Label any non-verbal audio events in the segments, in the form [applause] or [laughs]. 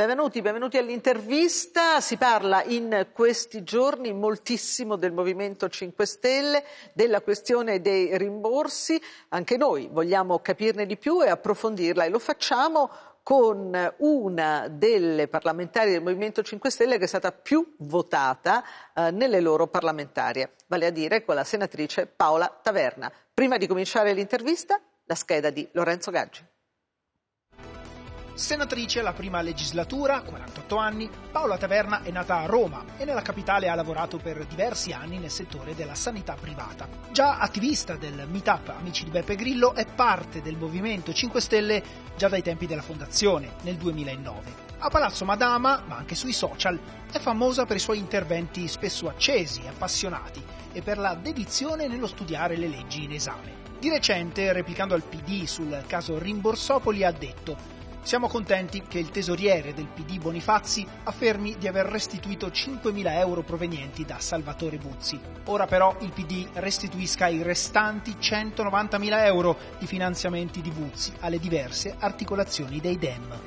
Benvenuti, benvenuti all'intervista. Si parla in questi giorni moltissimo del Movimento 5 Stelle, della questione dei rimborsi. Anche noi vogliamo capirne di più e approfondirla e lo facciamo con una delle parlamentari del Movimento 5 Stelle che è stata più votata eh, nelle loro parlamentarie, vale a dire con la senatrice Paola Taverna. Prima di cominciare l'intervista, la scheda di Lorenzo Gaggi. Senatrice alla prima legislatura, 48 anni, Paola Taverna è nata a Roma e nella capitale ha lavorato per diversi anni nel settore della sanità privata. Già attivista del Meetup Amici di Beppe Grillo, è parte del Movimento 5 Stelle già dai tempi della fondazione, nel 2009. A Palazzo Madama, ma anche sui social, è famosa per i suoi interventi spesso accesi e appassionati e per la dedizione nello studiare le leggi in esame. Di recente, replicando al PD sul caso Rimborsopoli, ha detto siamo contenti che il tesoriere del PD Bonifazzi affermi di aver restituito 5.000 euro provenienti da Salvatore Buzzi. Ora però il PD restituisca i restanti 190.000 euro di finanziamenti di Buzzi alle diverse articolazioni dei DEM.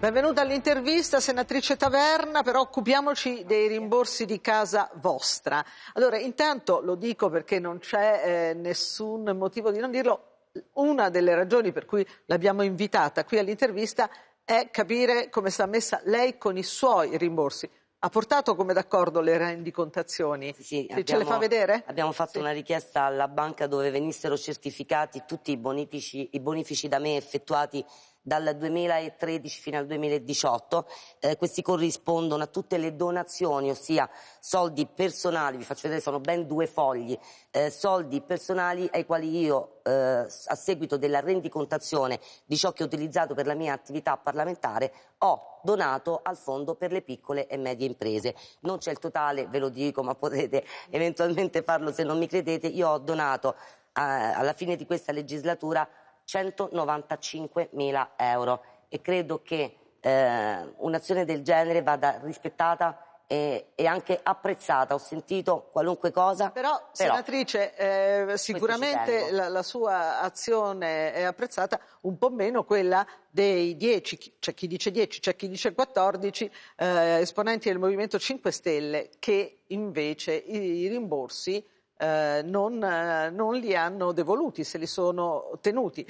Benvenuta all'intervista, senatrice Taverna, però occupiamoci dei rimborsi di casa vostra. Allora, intanto lo dico perché non c'è eh, nessun motivo di non dirlo, una delle ragioni per cui l'abbiamo invitata qui all'intervista è capire come sta messa lei con i suoi rimborsi. Ha portato come d'accordo le rendicontazioni? Sì, sì abbiamo, ce le fa vedere? Abbiamo fatto sì. una richiesta alla banca dove venissero certificati tutti i bonifici, i bonifici da me effettuati dal 2013 fino al 2018. Eh, questi corrispondono a tutte le donazioni, ossia soldi personali, vi faccio vedere, sono ben due fogli, eh, soldi personali ai quali io, eh, a seguito della rendicontazione di ciò che ho utilizzato per la mia attività parlamentare, ho donato al fondo per le piccole e medie imprese. Non c'è il totale, ve lo dico, ma potete [laughs] eventualmente farlo se non mi credete. Io ho donato eh, alla fine di questa legislatura 195 mila euro e credo che eh, un'azione del genere vada rispettata e, e, anche apprezzata. Ho sentito qualunque cosa. Però, però senatrice, eh, sicuramente la, la, sua azione è apprezzata, un po' meno quella dei 10, cioè c'è chi dice 10, c'è chi dice 14 eh, esponenti del Movimento 5 Stelle che invece i, i rimborsi eh, non, eh, non, li hanno devoluti, se li sono tenuti.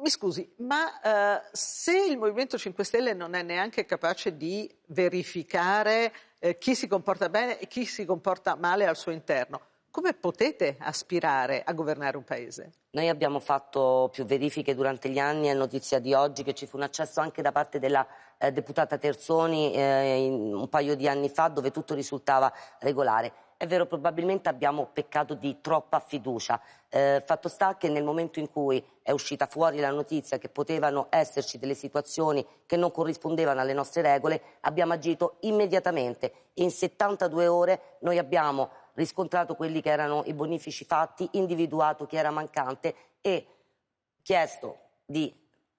Mi scusi, ma eh, se il Movimento 5 Stelle non è neanche capace di verificare eh, chi si comporta bene e chi si comporta male al suo interno, come potete aspirare a governare un paese? Noi abbiamo fatto più verifiche durante gli anni, è notizia di oggi che ci fu un accesso anche da parte della eh, deputata Terzoni eh, un paio di anni fa dove tutto risultava regolare. È vero, probabilmente abbiamo peccato di troppa fiducia. Eh, fatto sta che nel momento in cui è uscita fuori la notizia che potevano esserci delle situazioni che non corrispondevano alle nostre regole, abbiamo agito immediatamente. In 72 ore noi abbiamo riscontrato quelli che erano i bonifici fatti, individuato chi era mancante e chiesto di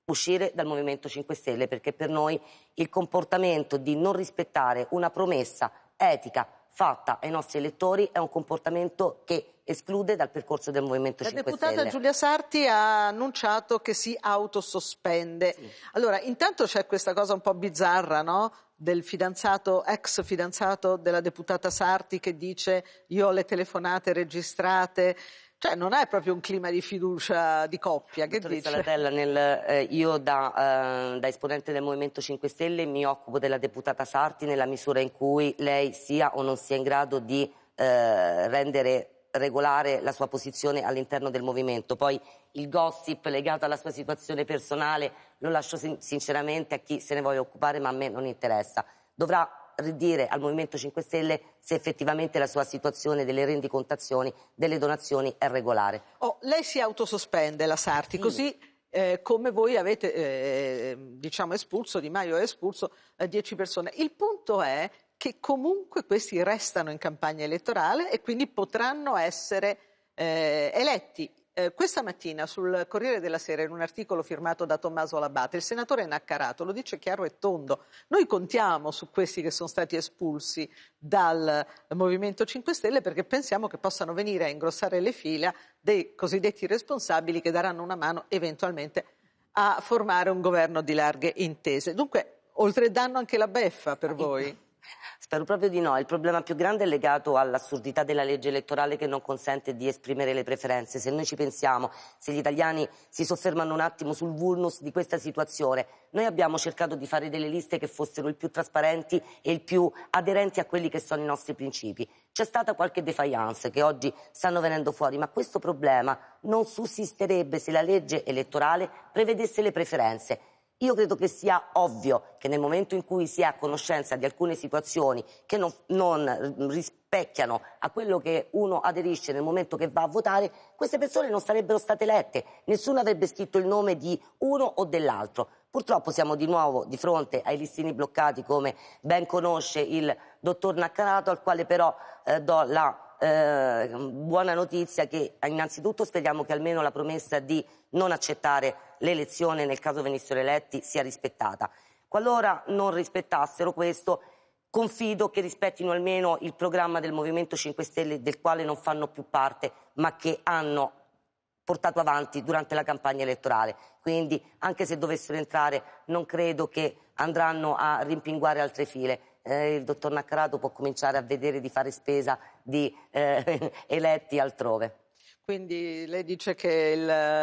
uscire dal Movimento 5 Stelle perché per noi il comportamento di non rispettare una promessa etica fatta ai nostri elettori è un comportamento che esclude dal percorso del Movimento la 5 Stelle. La deputata Giulia Sarti ha annunciato che si autosospende. Sì. Allora, intanto c'è questa cosa un po' bizzarra, no? del fidanzato, ex fidanzato della deputata Sarti che dice io ho le telefonate registrate. Cioè non è proprio un clima di fiducia di coppia, che dice? Salatella, nel, eh, io da, eh, da, esponente del Movimento 5 Stelle mi occupo della deputata Sarti nella misura in cui lei sia o non sia in grado di eh, rendere regolare la sua posizione all'interno del movimento. Poi il gossip legato alla sua situazione personale lo lascio sin- sinceramente a chi se ne vuole occupare, ma a me non interessa. Dovrà ridire al Movimento 5 Stelle se effettivamente la sua situazione delle rendicontazioni, delle donazioni è regolare. Oh, lei si autosospende, la Sarti, sì. così eh, come voi avete eh, diciamo espulso, Di Maio ha espulso 10 eh, persone. Il punto è che comunque questi restano in campagna elettorale e quindi potranno essere eh, eletti. Eh, questa mattina sul Corriere della Sera, in un articolo firmato da Tommaso Labate, il senatore Naccarato lo dice chiaro e tondo. Noi contiamo su questi che sono stati espulsi dal Movimento 5 Stelle perché pensiamo che possano venire a ingrossare le fila dei cosiddetti responsabili che daranno una mano eventualmente a formare un governo di larghe intese. Dunque, oltre il danno anche la beffa per ecco. voi. Spero proprio di no. Il problema più grande è legato all'assurdità della legge elettorale che non consente di esprimere le preferenze. Se noi ci pensiamo, se gli italiani si soffermano un attimo sul vulnus di questa situazione, noi abbiamo cercato di fare delle liste che fossero il più trasparenti e il più aderenti a quelli che sono i nostri principi. C'è stata qualche defiance che oggi stanno venendo fuori, ma questo problema non sussisterebbe se la legge elettorale prevedesse le preferenze. Io credo che sia ovvio che nel momento in cui si è a conoscenza di alcune situazioni che non, non rispecchiano a quello che uno aderisce nel momento che va a votare, queste persone non sarebbero state elette, nessuno avrebbe scritto il nome di uno o dell'altro. Purtroppo siamo di nuovo di fronte ai listini bloccati come ben conosce il dottor Naccarato al quale però eh, do la eh, buona notizia che innanzitutto speriamo che almeno la promessa di non accettare l'elezione nel caso venissero eletti sia rispettata. Qualora non rispettassero questo, confido che rispettino almeno il programma del Movimento 5 Stelle del quale non fanno più parte, ma che hanno portato avanti durante la campagna elettorale. Quindi anche se dovessero entrare non credo che andranno a rimpinguare altre file eh, il dottor Naccarato può cominciare a vedere di fare spesa di eh, [laughs] eletti altrove. Quindi lei dice che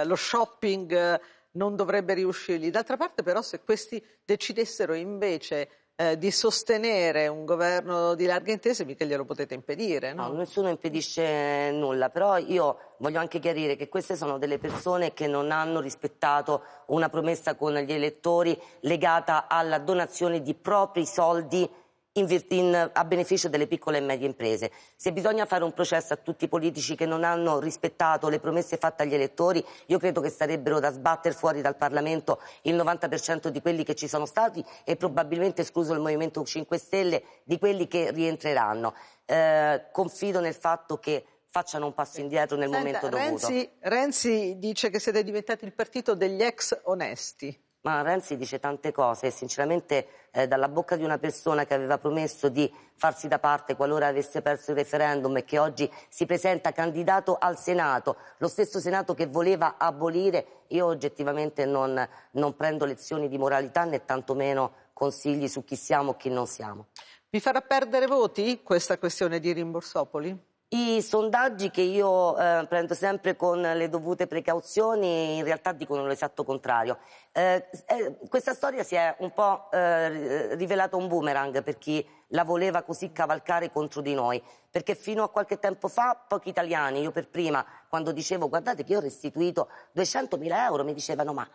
il, lo shopping non dovrebbe riuscirgli. D'altra parte però se questi decidessero invece eh, di sostenere un governo di larga intesa, mica glielo potete impedire. No? no, nessuno impedisce eh, nulla, però io voglio anche chiarire che queste sono delle persone che non hanno rispettato una promessa con gli elettori legata alla donazione di propri soldi in, in, a beneficio delle piccole e medie imprese. Se bisogna fare un processo a tutti i politici che non hanno rispettato le promesse fatte agli elettori, io credo che sarebbero da sbattere fuori dal Parlamento il 90% di quelli che ci sono stati e probabilmente, escluso il Movimento 5 Stelle, di quelli che rientreranno. Eh, confido nel fatto che facciano un passo indietro nel Senta, momento dovuto. Renzi, Renzi dice che siete diventati il partito degli ex onesti ma Renzi dice tante cose e sinceramente eh, dalla bocca di una persona che aveva promesso di farsi da parte qualora avesse perso il referendum e che oggi si presenta candidato al Senato, lo stesso Senato che voleva abolire, io oggettivamente non, non prendo lezioni di moralità né tantomeno consigli su chi siamo o chi non siamo. Vi farà perdere voti questa questione di Rimborsopoli? I sondaggi che io eh, prendo sempre con le dovute precauzioni in realtà dicono l'esatto contrario. Eh, eh, questa storia si è un po' eh, rivelata un boomerang per chi la voleva così cavalcare contro di noi, perché fino a qualche tempo fa pochi italiani, io per prima, quando dicevo guardate che io ho restituito 200.000 euro, mi dicevano ma,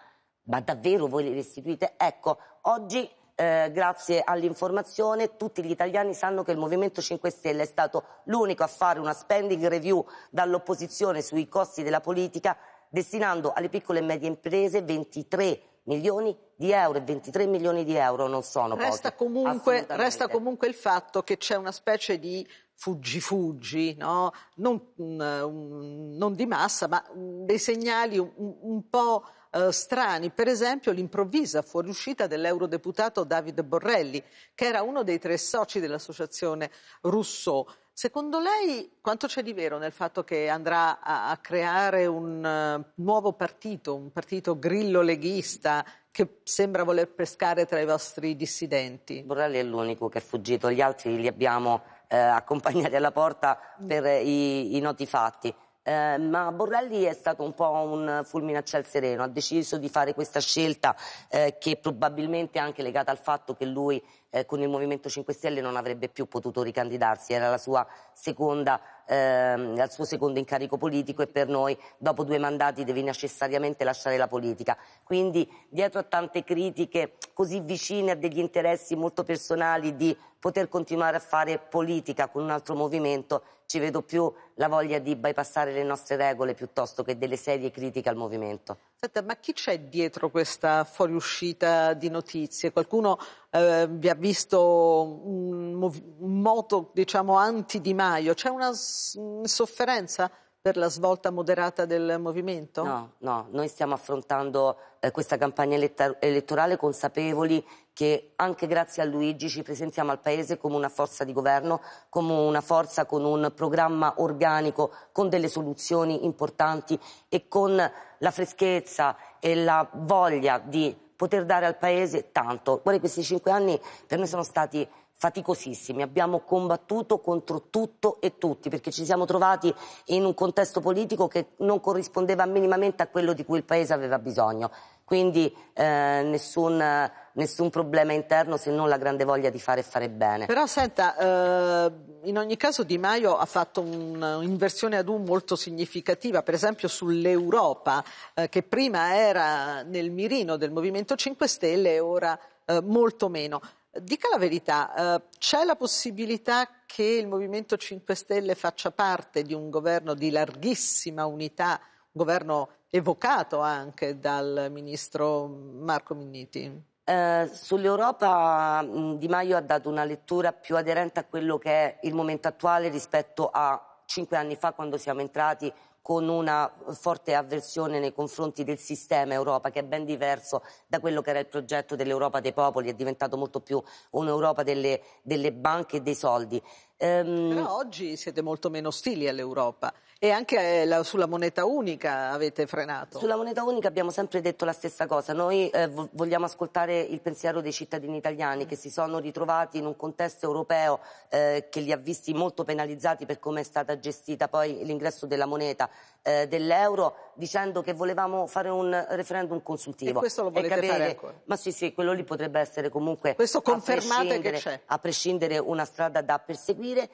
ma davvero voi li restituite? Ecco, oggi eh, grazie all'informazione tutti gli italiani sanno che il Movimento 5 Stelle è stato l'unico a fare una spending review dall'opposizione sui costi della politica destinando alle piccole e medie imprese 23 milioni di euro e 23 milioni di euro non sono resta pochi. Comunque, resta comunque il fatto che c'è una specie di fuggi-fuggi, no? non, mm, non, di massa, ma dei segnali un, un po' eh, strani, per esempio l'improvvisa fuoriuscita dell'eurodeputato David Borrelli, che era uno dei tre soci dell'associazione Rousseau. Secondo lei quanto c'è di vero nel fatto che andrà a, a creare un uh, nuovo partito, un partito grillo-leghista che sembra voler pescare tra i vostri dissidenti? Borrelli è l'unico che è fuggito, gli altri li abbiamo eh, accompagnati alla porta per i, i noti fatti eh, ma Borrelli è stato un po' un fulmine a ciel sereno, ha deciso di fare questa scelta eh, che probabilmente è anche legata al fatto che lui eh, con il Movimento 5 Stelle non avrebbe più potuto ricandidarsi, era la sua seconda, ehm, il suo secondo incarico politico e per noi dopo due mandati devi necessariamente lasciare la politica. Quindi dietro a tante critiche così vicine a degli interessi molto personali di poter continuare a fare politica con un altro movimento, ci vedo più la voglia di bypassare le nostre regole piuttosto che delle serie critiche al movimento. Senta, ma chi c'è dietro questa fuoriuscita di notizie? Qualcuno eh, vi ha visto un, un moto, diciamo, anti-Di Maio? C'è una sofferenza? per la svolta moderata del movimento? No, no, noi stiamo affrontando eh, questa campagna elettorale consapevoli che anche grazie a Luigi ci presentiamo al Paese come una forza di governo, come una forza con un programma organico, con delle soluzioni importanti e con la freschezza e la voglia di poter dare al Paese tanto. Guarda, questi cinque anni per noi sono stati faticosissimi, abbiamo combattuto contro tutto e tutti perché ci siamo trovati in un contesto politico che non corrispondeva minimamente a quello di cui il Paese aveva bisogno. Quindi eh, nessun, nessun, problema interno se non la grande voglia di fare e fare bene. Però senta, eh, in ogni caso Di Maio ha fatto un'inversione ad un molto significativa, per esempio sull'Europa, eh, che prima era nel mirino del Movimento 5 Stelle e ora eh, molto meno. Dica la verità, eh, c'è la possibilità che il Movimento 5 Stelle faccia parte di un governo di larghissima unità, un governo evocato anche dal ministro Marco Minniti? Eh, Sull'Europa Di Maio ha dato una lettura più aderente a quello che è il momento attuale rispetto a cinque anni fa quando siamo entrati con una forte avversione nei confronti del sistema Europa che è ben diverso da quello che era il progetto dell'Europa dei popoli, è diventato molto più un'Europa delle, delle banche e dei soldi. Um... Però oggi siete molto meno ostili all'Europa e anche eh, la, sulla moneta unica avete frenato. Sulla moneta unica abbiamo sempre detto la stessa cosa, noi eh, vogliamo ascoltare il pensiero dei cittadini italiani che si sono ritrovati in un contesto europeo eh, che li ha visti molto penalizzati per come è stata gestita poi l'ingresso della moneta eh, dell'euro dicendo che volevamo fare un referendum consultivo. E questo lo volete capire, fare ancora? Ma sì, sì, quello lì potrebbe essere comunque... Questo confermate a che c'è. A prescindere una strada da perseguire,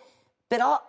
però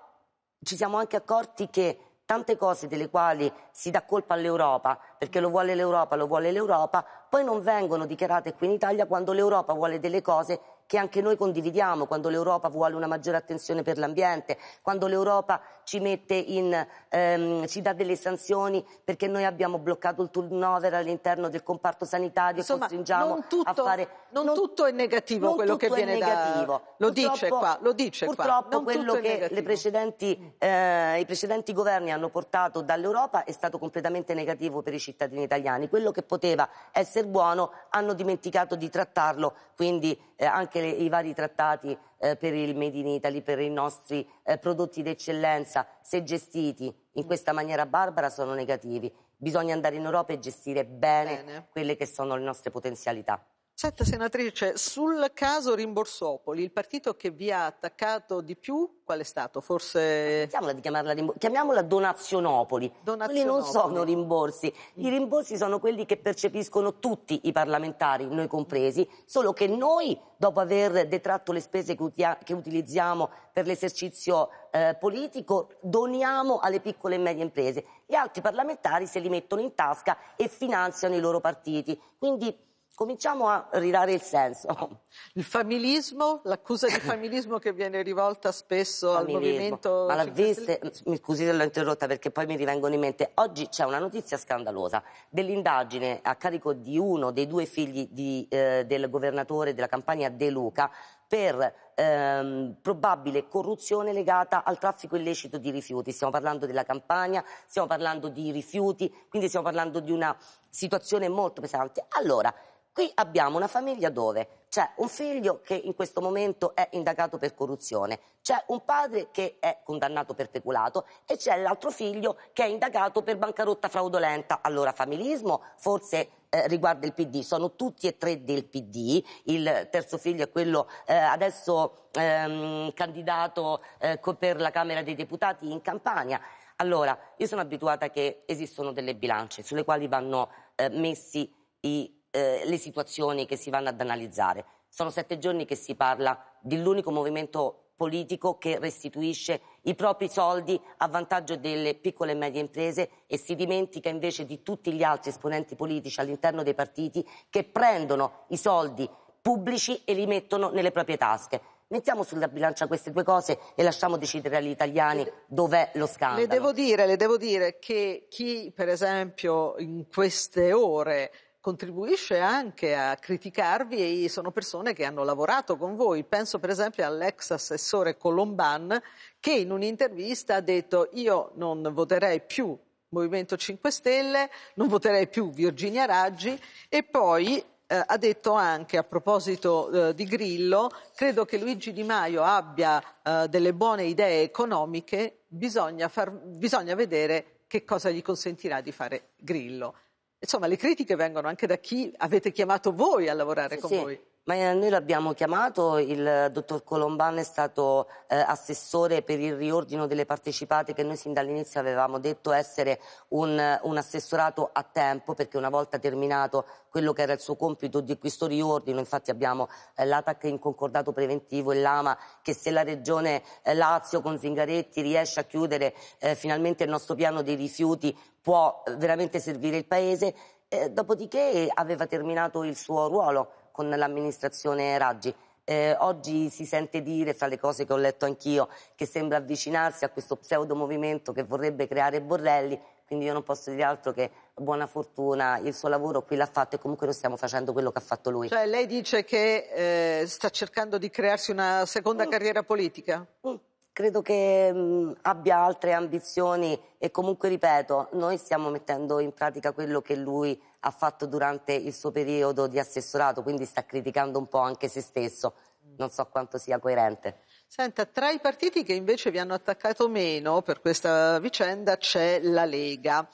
ci siamo anche accorti che tante cose delle quali si dà colpa all'Europa, perché lo vuole l'Europa, lo vuole l'Europa, poi non vengono dichiarate qui in Italia quando l'Europa vuole delle cose che anche noi condividiamo quando l'Europa vuole una maggiore attenzione per l'ambiente, quando l'Europa ci, mette in, ehm, ci, dà delle sanzioni perché noi abbiamo bloccato il turnover all'interno del comparto sanitario Insomma, e costringiamo tutto, a fare... Non, non tutto è negativo quello che viene è da... Lo dice qua, lo dice purtroppo qua. quello che le precedenti, eh, i precedenti governi hanno portato dall'Europa è stato completamente negativo per i cittadini italiani. Quello che poteva essere buono hanno dimenticato di trattarlo, quindi eh, anche le, i vari trattati eh, per il Made in Italy, per i nostri eh, prodotti d'eccellenza, se gestiti in questa maniera barbara, sono negativi. Bisogna andare in Europa e gestire bene, bene. quelle che sono le nostre potenzialità. Senta, certo, senatrice, sul caso Rimborsopoli, il partito che vi ha attaccato di più qual è stato? Forse... Rimb... Chiamiamola Donazionopoli. Donazionopoli. Quelli non sono rimborsi. I rimborsi sono quelli che percepiscono tutti i parlamentari, noi compresi, solo che noi, dopo aver detratto le spese che, che utilizziamo per l'esercizio eh, politico, doniamo alle piccole e medie imprese. Gli altri parlamentari se li mettono in tasca e finanziano i loro partiti. Quindi cominciamo a ridare il senso. Il familismo, l'accusa di familismo che viene rivolta spesso familismo. al movimento... Ma l'ha vista, mi scusi se l'ho interrotta perché poi mi rivengono in mente, oggi c'è una notizia scandalosa dell'indagine a carico di uno dei due figli di, eh, del governatore della campagna De Luca per ehm, probabile corruzione legata al traffico illecito di rifiuti. Stiamo parlando della campagna, stiamo parlando di rifiuti, quindi stiamo parlando di una situazione molto pesante. Allora, Qui abbiamo una famiglia dove c'è un figlio che in questo momento è indagato per corruzione, c'è un padre che è condannato per peculato e c'è l'altro figlio che è indagato per bancarotta fraudolenta. Allora, familismo forse eh, riguarda il PD, sono tutti e tre del PD, il terzo figlio è quello eh, adesso ehm, candidato eh, per la Camera dei Deputati in Campania. Allora, io sono abituata che esistono delle bilance sulle quali vanno eh, messi i eh, le situazioni che si vanno ad analizzare. Sono sette giorni che si parla dell'unico movimento politico che restituisce i propri soldi a vantaggio delle piccole e medie imprese e si dimentica invece di tutti gli altri esponenti politici all'interno dei partiti che prendono i soldi pubblici e li mettono nelle proprie tasche. Mettiamo sulla bilancia queste due cose e lasciamo decidere agli italiani dov'è lo scandalo. Le devo dire, le devo dire che chi per esempio in queste ore contribuisce anche a criticarvi e sono persone che hanno lavorato con voi. Penso per esempio all'ex assessore Colomban che in un'intervista ha detto io non voterei più Movimento 5 Stelle, non voterei più Virginia Raggi e poi eh, ha detto anche a proposito eh, di Grillo, credo che Luigi Di Maio abbia eh, delle buone idee economiche, bisogna, far, bisogna vedere che cosa gli consentirà di fare Grillo. Insomma, le critiche vengono anche da chi avete chiamato voi a lavorare sì, con sì. voi. Ma eh, noi l'abbiamo chiamato, il dottor Colombano è stato eh, assessore per il riordino delle partecipate che noi sin dall'inizio avevamo detto essere un, un, assessorato a tempo perché una volta terminato quello che era il suo compito di questo riordino, infatti abbiamo eh, l'ATAC in concordato preventivo e l'AMA che se la regione eh, Lazio con Zingaretti riesce a chiudere eh, finalmente il nostro piano dei rifiuti può eh, veramente servire il Paese, eh, dopodiché aveva terminato il suo ruolo con l'amministrazione Raggi. Eh, oggi si sente dire, fra le cose che ho letto anch'io, che sembra avvicinarsi a questo pseudo movimento che vorrebbe creare Borrelli, quindi io non posso dire altro che buona fortuna, il suo lavoro qui l'ha fatto e comunque noi stiamo facendo quello che ha fatto lui. Cioè lei dice che eh, sta cercando di crearsi una seconda mm. carriera politica? Mm credo che mh, mm, abbia altre ambizioni e comunque ripeto, noi stiamo mettendo in pratica quello che lui ha fatto durante il suo periodo di assessorato, quindi sta criticando un po' anche se stesso. Non so quanto sia coerente. Senta, tra i partiti che invece vi hanno attaccato meno per questa vicenda c'è la Lega.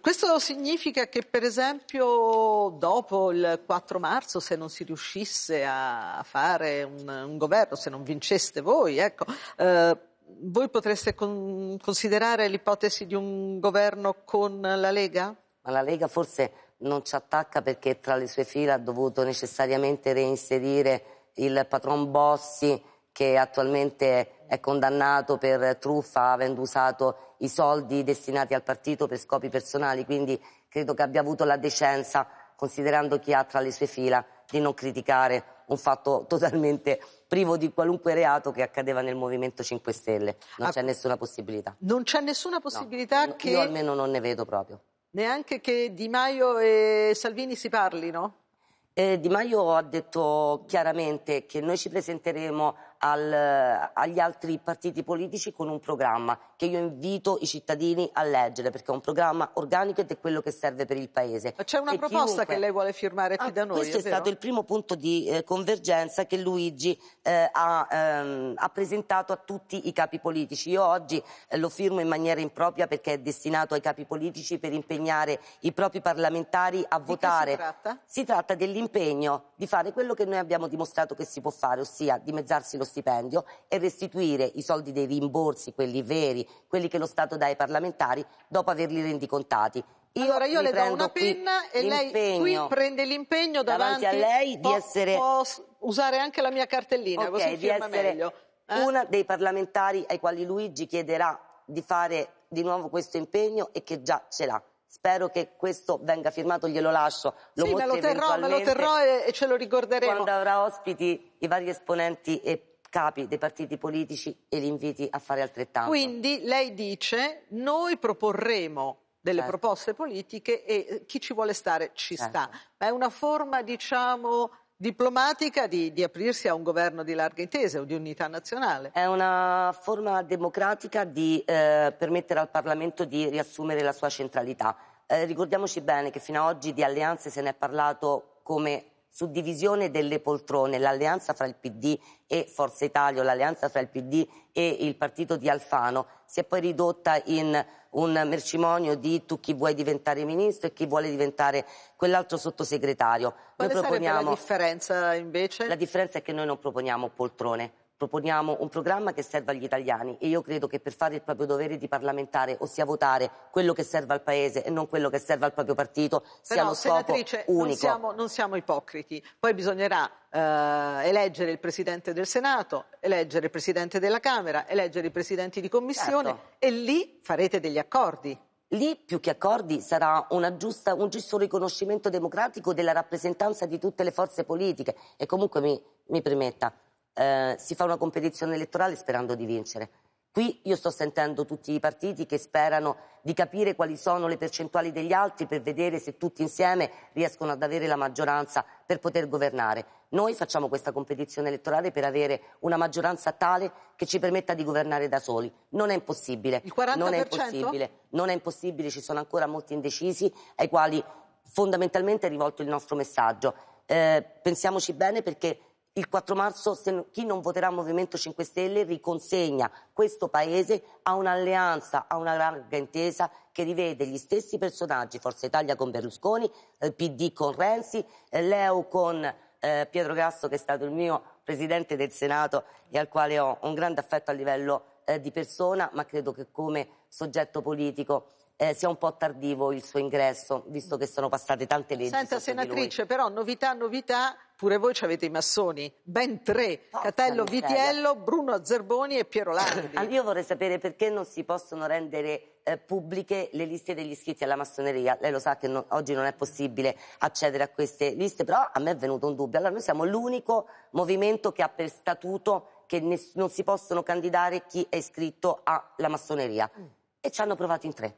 Questo significa che, per esempio, dopo il 4 marzo, se non si riuscisse a fare un, un governo, se non vinceste voi, ecco, eh, voi potreste con, considerare l'ipotesi di un governo con la Lega? Ma la Lega forse non ci attacca perché tra le sue file ha dovuto necessariamente reinserire il patron Bossi che attualmente è condannato per truffa avendo usato i soldi destinati al partito per scopi personali, quindi credo che abbia avuto la decenza, considerando chi ha tra le sue fila, di non criticare un fatto [laughs] totalmente privo di qualunque reato che accadeva nel Movimento 5 Stelle. Non ah, c'è nessuna possibilità. Non c'è nessuna possibilità no, che... Io almeno non ne vedo proprio. Neanche che Di Maio e Salvini si parlino? Eh, di Maio ha detto chiaramente che noi ci presenteremo al, agli altri partiti politici con un programma che io invito i cittadini a leggere perché è un programma organico ed è quello che serve per il Paese. c'è una e proposta chiunque... che lei vuole firmare ah, qui ah, da noi. Questo è, è stato il primo punto di eh, convergenza che Luigi eh, ha, ehm, ha, presentato a tutti i capi politici. Io oggi eh, lo firmo in maniera impropria perché è destinato ai capi politici per impegnare i propri parlamentari a di votare. Si tratta? si tratta dell'impegno di fare quello che noi abbiamo dimostrato che si può fare, ossia dimezzarsi lo stipendio e restituire i soldi dei rimborsi, quelli veri, quelli che lo Stato dà ai parlamentari, dopo averli rendicontati. Io allora io le do una penna e lei qui prende l'impegno davanti, davanti, a lei di essere... Può usare anche la mia cartellina, okay, così firma di meglio. Eh? Una dei parlamentari ai quali Luigi chiederà di fare di nuovo questo impegno e che già ce l'ha. Spero che questo venga firmato, glielo lascio. Lo sì, me lo terrò, me lo terrò e, e ce lo ricorderemo. Quando avrà ospiti i vari esponenti e capi dei partiti politici e li inviti a fare altrettanto. Quindi lei dice noi proporremo delle certo. proposte politiche e eh, chi ci vuole stare ci certo. sta. Ma è una forma, diciamo, diplomatica di, di, aprirsi a un governo di larga intesa o di unità nazionale. È una forma democratica di eh, permettere al Parlamento di riassumere la sua centralità. Eh, ricordiamoci bene che fino ad oggi di alleanze se ne è parlato come suddivisione delle poltrone, l'alleanza fra il PD e Forza Italia, l'alleanza fra il PD e il partito di Alfano, si è poi ridotta in un mercimonio di tu chi vuoi diventare ministro e chi vuole diventare quell'altro sottosegretario. Quale noi proponiamo... la differenza invece? La differenza è che noi non proponiamo poltrone, proponiamo un programma che serva agli italiani e io credo che per fare il proprio dovere di parlamentare, ossia votare quello che serve al Paese e non quello che serve al proprio partito, sia Però, lo scopo unico. Non siamo, non siamo ipocriti. Poi bisognerà Uh, eleggere il Presidente del Senato, eleggere il Presidente della Camera, eleggere i Presidenti di Commissione certo. e lì farete degli accordi. Lì, più che accordi, sarà giusta, un giusto riconoscimento democratico della rappresentanza di tutte le forze politiche e comunque mi, mi permetta, eh, si fa una competizione elettorale sperando di vincere. Qui io sto sentendo tutti i partiti che sperano di capire quali sono le percentuali degli altri per vedere se tutti insieme riescono ad avere la maggioranza per poter governare. Noi facciamo questa competizione elettorale per avere una maggioranza tale che ci permetta di governare da soli. Non è impossibile. Non è impossibile. Non è impossibile, ci sono ancora molti indecisi ai quali fondamentalmente è rivolto il nostro messaggio. Eh, pensiamoci bene perché il 4 marzo se, chi non voterà Movimento 5 Stelle riconsegna questo Paese a un'alleanza, a una larga intesa che rivede gli stessi personaggi, Forza Italia con Berlusconi, eh, PD con Renzi, eh, Leo con eh, Pietro Grasso che è stato il mio Presidente del Senato e al quale ho un grande affetto a livello eh, di persona, ma credo che come soggetto politico eh, sia un po' tardivo il suo ingresso, visto che sono passate tante leggi. Senta, senatrice, però novità, novità, pure voi ci avete i massoni, ben tre, Porca Catello miseria. Vitiello, Bruno Azzerboni e Piero Lardi. Ah, io vorrei sapere perché non si possono rendere eh, pubbliche le liste degli iscritti alla massoneria. Lei lo sa che no, oggi non è possibile accedere a queste liste, però a me è venuto un dubbio. Allora noi siamo l'unico movimento che ha per statuto che non si possono candidare chi è iscritto alla massoneria. Mm. E ci hanno provato in tre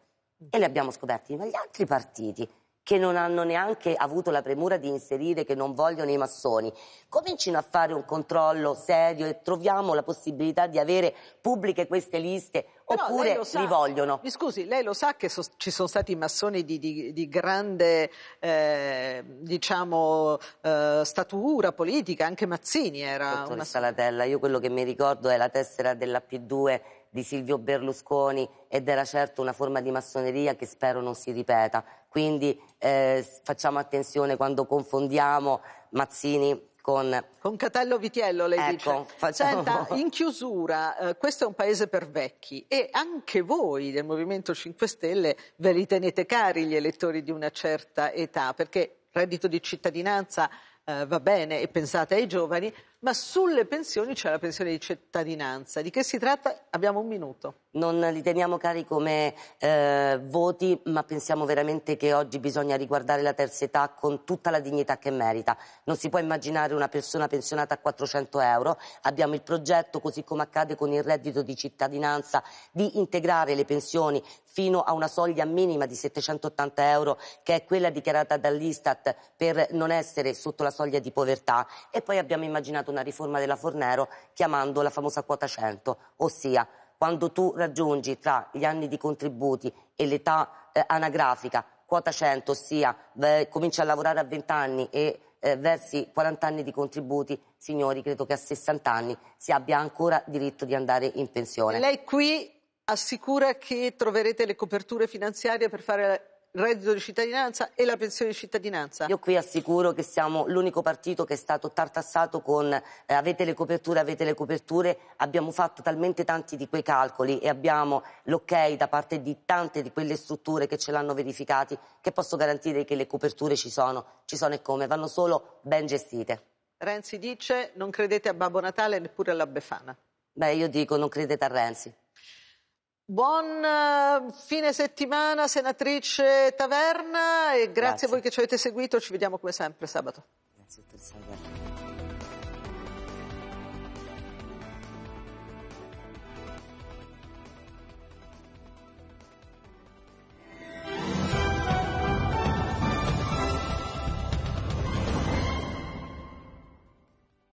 e li abbiamo scoperti, ma gli altri partiti che non hanno neanche avuto la premura di inserire che non vogliono i massoni, comincino a fare un controllo serio e troviamo la possibilità di avere pubbliche queste liste Però oppure li vogliono. Mi scusi, lei lo sa che so, ci sono stati massoni di, di, di grande eh, diciamo, eh, statura politica, anche Mazzini era Dottoressa una... Salatella, io quello che mi ricordo è la tessera della P2 di Silvio Berlusconi ed era certo una forma di massoneria che spero non si ripeta. Quindi eh, facciamo attenzione quando confondiamo Mazzini con... con... Catello Vitiello, lei ecco, dice. Facciamo... Senta, [laughs] in chiusura, eh, questo è un paese per vecchi e anche voi del Movimento 5 Stelle ve li tenete cari gli elettori di una certa età, perché reddito di cittadinanza eh, va bene e pensate ai giovani, ma sulle pensioni c'è la pensione di cittadinanza. Di che si tratta? Abbiamo un minuto. Non li teniamo cari come eh, voti, ma pensiamo veramente che oggi bisogna riguardare la terza età con tutta la dignità che merita. Non si può immaginare una persona pensionata a 400 euro. Abbiamo il progetto, così come accade con il reddito di cittadinanza, di integrare le pensioni fino a una soglia minima di 780 euro, che è quella dichiarata dall'Istat per non essere sotto la soglia di povertà. E poi abbiamo immaginato una riforma della Fornero chiamando la famosa quota 100, ossia quando tu raggiungi tra gli anni di contributi e l'età eh, anagrafica quota 100, ossia eh, cominci a lavorare a 20 anni e eh, versi 40 anni di contributi, signori, credo che a 60 anni si abbia ancora diritto di andare in pensione. Lei qui assicura che troverete le coperture finanziarie per fare reddito di cittadinanza e la pensione di cittadinanza? Io qui assicuro che siamo l'unico partito che è stato tartassato con eh, avete le coperture, avete le coperture, abbiamo fatto talmente tanti di quei calcoli e abbiamo l'ok da parte di tante di quelle strutture che ce l'hanno verificati che posso garantire che le coperture ci sono, ci sono e come, vanno solo ben gestite. Renzi dice non credete a Babbo Natale neppure alla Befana. Beh, io dico non credete a Renzi. Buon eh, fine settimana, senatrice Taverna, e grazie, grazie, a voi che ci avete seguito. Ci vediamo come sempre sabato. Grazie, dottor Salvatore.